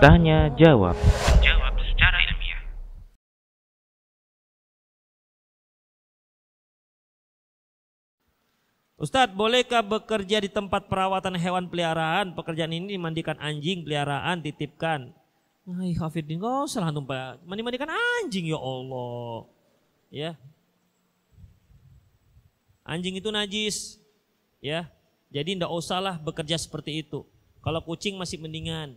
Tanya jawab. Jawab secara ilmiah. Ustadz, bolehkah bekerja di tempat perawatan hewan peliharaan? Pekerjaan ini mandikan anjing peliharaan, titipkan. Hai Hafidin, gak usah antum Mandi-mandikan anjing ya Allah. Ya. Anjing itu najis. Ya. Jadi ndak usahlah bekerja seperti itu. Kalau kucing masih mendingan.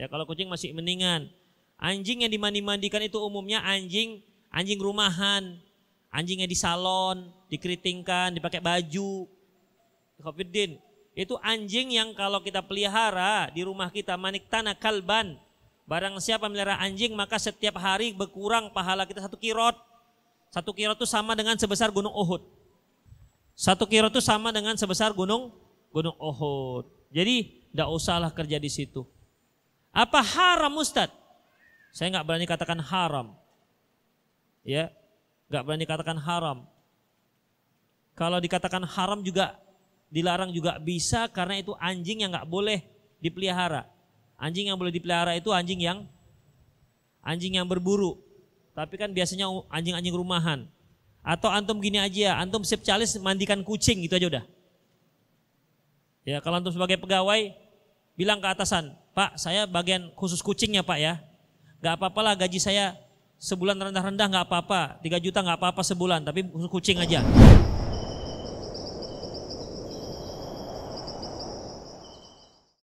Ya, kalau kucing masih mendingan. Anjing yang dimandi-mandikan itu umumnya anjing anjing rumahan, anjingnya di salon, dikeritingkan, dipakai baju. Khofidin, itu anjing yang kalau kita pelihara di rumah kita manik tanah kalban. Barang siapa melihara anjing maka setiap hari berkurang pahala kita satu kirot. Satu kirot itu sama dengan sebesar gunung Uhud. Satu kilo itu sama dengan sebesar gunung gunung Uhud. Jadi tidak usahlah kerja di situ. Apa haram Ustaz? Saya nggak berani katakan haram. Ya, nggak berani katakan haram. Kalau dikatakan haram juga dilarang juga bisa karena itu anjing yang nggak boleh dipelihara. Anjing yang boleh dipelihara itu anjing yang anjing yang berburu. Tapi kan biasanya anjing-anjing rumahan. Atau antum gini aja, ya, antum calis mandikan kucing gitu aja udah. Ya kalau antum sebagai pegawai bilang ke atasan, Pak saya bagian khusus kucingnya Pak ya. Gak apa-apalah gaji saya sebulan rendah-rendah gak apa-apa, 3 juta nggak apa-apa sebulan, tapi khusus kucing aja.